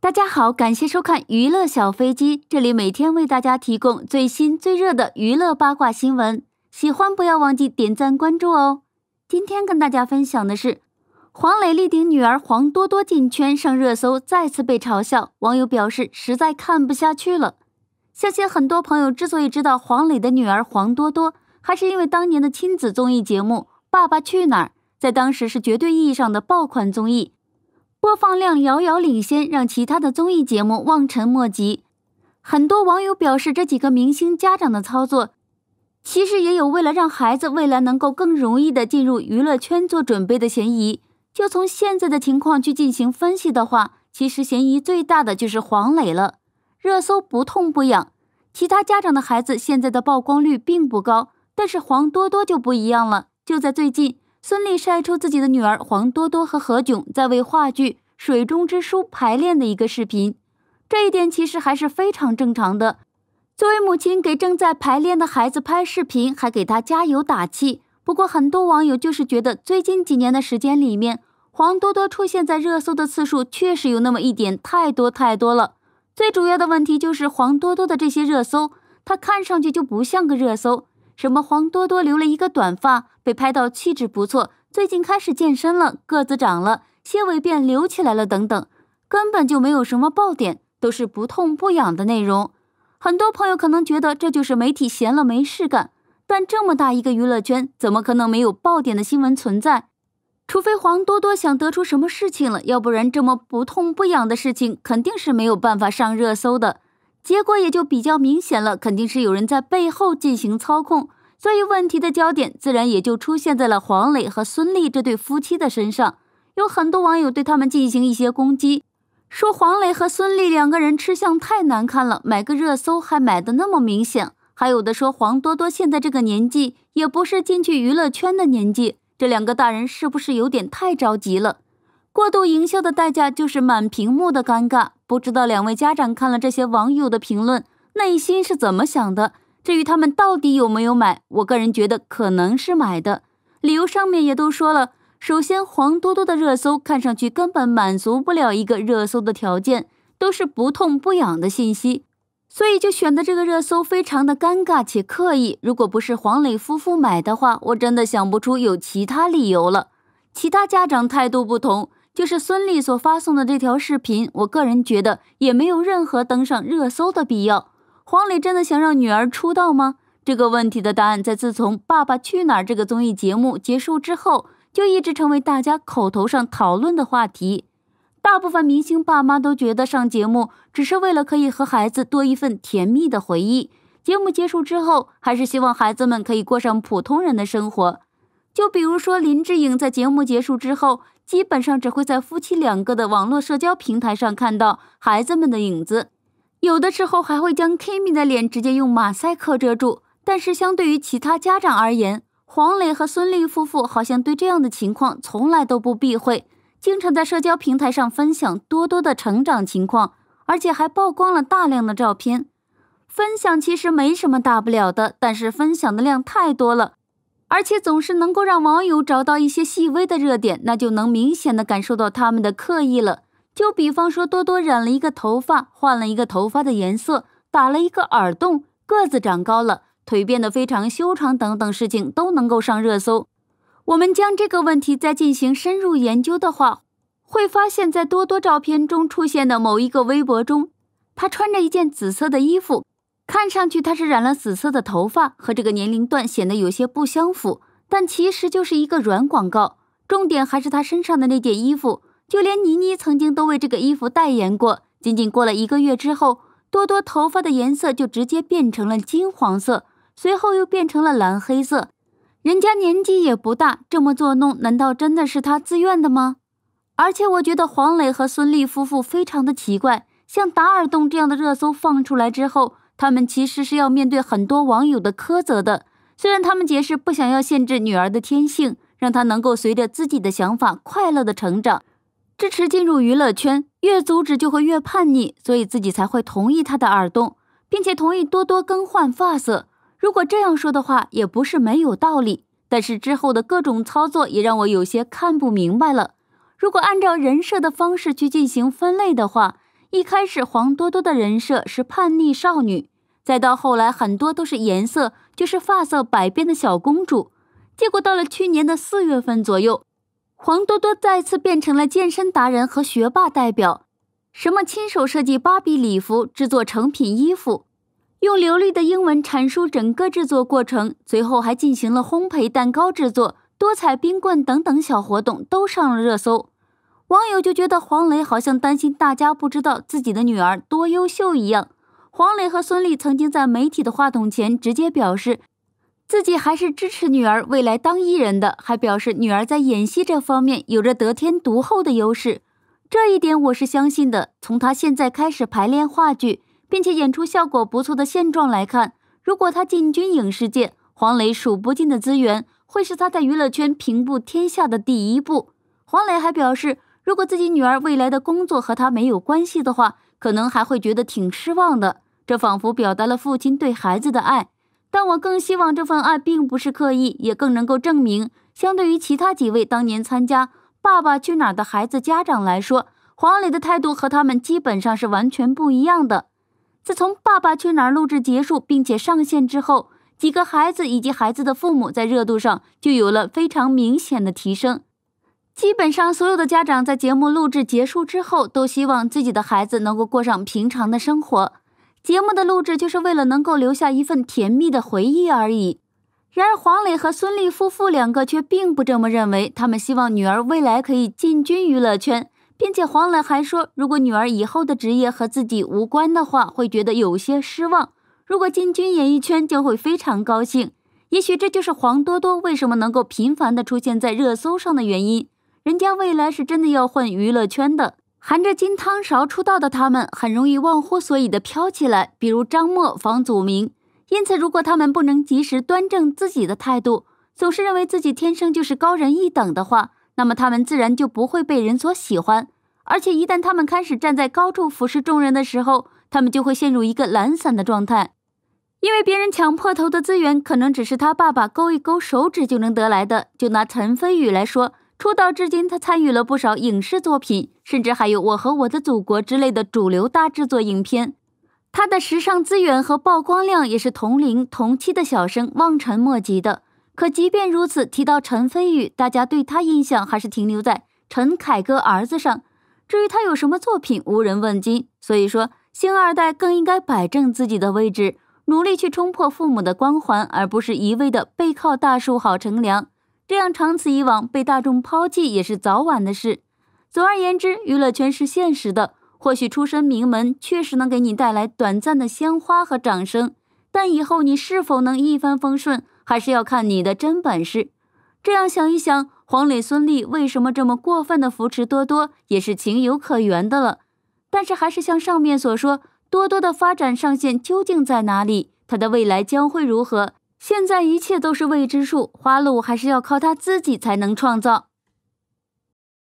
大家好，感谢收看娱乐小飞机，这里每天为大家提供最新最热的娱乐八卦新闻。喜欢不要忘记点赞关注哦。今天跟大家分享的是，黄磊力顶女儿黄多多进圈上热搜，再次被嘲笑，网友表示实在看不下去了。相信很多朋友之所以知道黄磊的女儿黄多多，还是因为当年的亲子综艺节目《爸爸去哪儿》在当时是绝对意义上的爆款综艺，播放量遥遥领先，让其他的综艺节目望尘莫及。很多网友表示，这几个明星家长的操作，其实也有为了让孩子未来能够更容易的进入娱乐圈做准备的嫌疑。就从现在的情况去进行分析的话，其实嫌疑最大的就是黄磊了。热搜不痛不痒，其他家长的孩子现在的曝光率并不高。但是黄多多就不一样了。就在最近，孙俪晒出自己的女儿黄多多和何炅在为话剧《水中之书》排练的一个视频。这一点其实还是非常正常的。作为母亲，给正在排练的孩子拍视频，还给他加油打气。不过，很多网友就是觉得，最近几年的时间里面，黄多多出现在热搜的次数确实有那么一点太多太多了。最主要的问题就是，黄多多的这些热搜，他看上去就不像个热搜。什么黄多多留了一个短发，被拍到气质不错，最近开始健身了，个子长了，纤尾辫留起来了等等，根本就没有什么爆点，都是不痛不痒的内容。很多朋友可能觉得这就是媒体闲了没事干，但这么大一个娱乐圈，怎么可能没有爆点的新闻存在？除非黄多多想得出什么事情了，要不然这么不痛不痒的事情肯定是没有办法上热搜的。结果也就比较明显了，肯定是有人在背后进行操控，所以问题的焦点自然也就出现在了黄磊和孙俪这对夫妻的身上。有很多网友对他们进行一些攻击，说黄磊和孙俪两个人吃相太难看了，买个热搜还买的那么明显。还有的说黄多多现在这个年纪也不是进去娱乐圈的年纪，这两个大人是不是有点太着急了？过度营销的代价就是满屏幕的尴尬。不知道两位家长看了这些网友的评论，内心是怎么想的？至于他们到底有没有买，我个人觉得可能是买的。理由上面也都说了，首先黄多多的热搜看上去根本满足不了一个热搜的条件，都是不痛不痒的信息，所以就选的这个热搜非常的尴尬且刻意。如果不是黄磊夫妇买的话，我真的想不出有其他理由了。其他家长态度不同。就是孙俪所发送的这条视频，我个人觉得也没有任何登上热搜的必要。黄磊真的想让女儿出道吗？这个问题的答案，在自从《爸爸去哪儿》这个综艺节目结束之后，就一直成为大家口头上讨论的话题。大部分明星爸妈都觉得，上节目只是为了可以和孩子多一份甜蜜的回忆。节目结束之后，还是希望孩子们可以过上普通人的生活。就比如说，林志颖在节目结束之后，基本上只会在夫妻两个的网络社交平台上看到孩子们的影子，有的时候还会将 k i m i 的脸直接用马赛克遮住。但是相对于其他家长而言，黄磊和孙俪夫妇好像对这样的情况从来都不避讳，经常在社交平台上分享多多的成长情况，而且还曝光了大量的照片。分享其实没什么大不了的，但是分享的量太多了。而且总是能够让网友找到一些细微的热点，那就能明显的感受到他们的刻意了。就比方说，多多染了一个头发，换了一个头发的颜色，打了一个耳洞，个子长高了，腿变得非常修长等等事情都能够上热搜。我们将这个问题再进行深入研究的话，会发现在多多照片中出现的某一个微博中，他穿着一件紫色的衣服。看上去他是染了紫色的头发，和这个年龄段显得有些不相符，但其实就是一个软广告。重点还是他身上的那件衣服，就连倪妮曾经都为这个衣服代言过。仅仅过了一个月之后，多多头发的颜色就直接变成了金黄色，随后又变成了蓝黑色。人家年纪也不大，这么做弄难道真的是他自愿的吗？而且我觉得黄磊和孙俪夫妇非常的奇怪，像打耳洞这样的热搜放出来之后。他们其实是要面对很多网友的苛责的。虽然他们解释不想要限制女儿的天性，让她能够随着自己的想法快乐的成长，支持进入娱乐圈，越阻止就会越叛逆，所以自己才会同意她的耳洞，并且同意多多更换发色。如果这样说的话，也不是没有道理。但是之后的各种操作也让我有些看不明白了。如果按照人设的方式去进行分类的话，一开始，黄多多的人设是叛逆少女，再到后来，很多都是颜色，就是发色百变的小公主。结果到了去年的四月份左右，黄多多再次变成了健身达人和学霸代表，什么亲手设计芭比礼服、制作成品衣服，用流利的英文阐述整个制作过程，随后还进行了烘焙蛋糕制作、多彩冰棍等等小活动，都上了热搜。网友就觉得黄磊好像担心大家不知道自己的女儿多优秀一样。黄磊和孙俪曾经在媒体的话筒前直接表示，自己还是支持女儿未来当艺人的，还表示女儿在演戏这方面有着得天独厚的优势，这一点我是相信的。从她现在开始排练话剧，并且演出效果不错的现状来看，如果她进军影视界，黄磊数不尽的资源会是她在娱乐圈平步天下的第一步。黄磊还表示。如果自己女儿未来的工作和他没有关系的话，可能还会觉得挺失望的。这仿佛表达了父亲对孩子的爱，但我更希望这份爱并不是刻意，也更能够证明。相对于其他几位当年参加《爸爸去哪儿》的孩子家长来说，黄磊的态度和他们基本上是完全不一样的。自从《爸爸去哪儿》录制结束并且上线之后，几个孩子以及孩子的父母在热度上就有了非常明显的提升。基本上所有的家长在节目录制结束之后，都希望自己的孩子能够过上平常的生活。节目的录制就是为了能够留下一份甜蜜的回忆而已。然而，黄磊和孙俪夫妇两个却并不这么认为。他们希望女儿未来可以进军娱乐圈，并且黄磊还说，如果女儿以后的职业和自己无关的话，会觉得有些失望。如果进军演艺圈，就会非常高兴。也许这就是黄多多为什么能够频繁地出现在热搜上的原因。人家未来是真的要混娱乐圈的，含着金汤勺出道的他们很容易忘乎所以的飘起来，比如张默、房祖名。因此，如果他们不能及时端正自己的态度，总是认为自己天生就是高人一等的话，那么他们自然就不会被人所喜欢。而且，一旦他们开始站在高处俯视众人的时候，他们就会陷入一个懒散的状态，因为别人抢破头的资源可能只是他爸爸勾一勾手指就能得来的。就拿陈飞宇来说。出道至今，他参与了不少影视作品，甚至还有《我和我的祖国》之类的主流大制作影片。他的时尚资源和曝光量也是同龄同期的小生望尘莫及的。可即便如此，提到陈飞宇，大家对他印象还是停留在陈凯歌儿子上。至于他有什么作品，无人问津。所以说，星二代更应该摆正自己的位置，努力去冲破父母的光环，而不是一味的背靠大树好乘凉。这样长此以往，被大众抛弃也是早晚的事。总而言之，娱乐圈是现实的，或许出身名门确实能给你带来短暂的鲜花和掌声，但以后你是否能一帆风顺，还是要看你的真本事。这样想一想，黄磊、孙俪为什么这么过分的扶持多多，也是情有可原的了。但是，还是像上面所说，多多的发展上限究竟在哪里？他的未来将会如何？现在一切都是未知数，花路还是要靠他自己才能创造。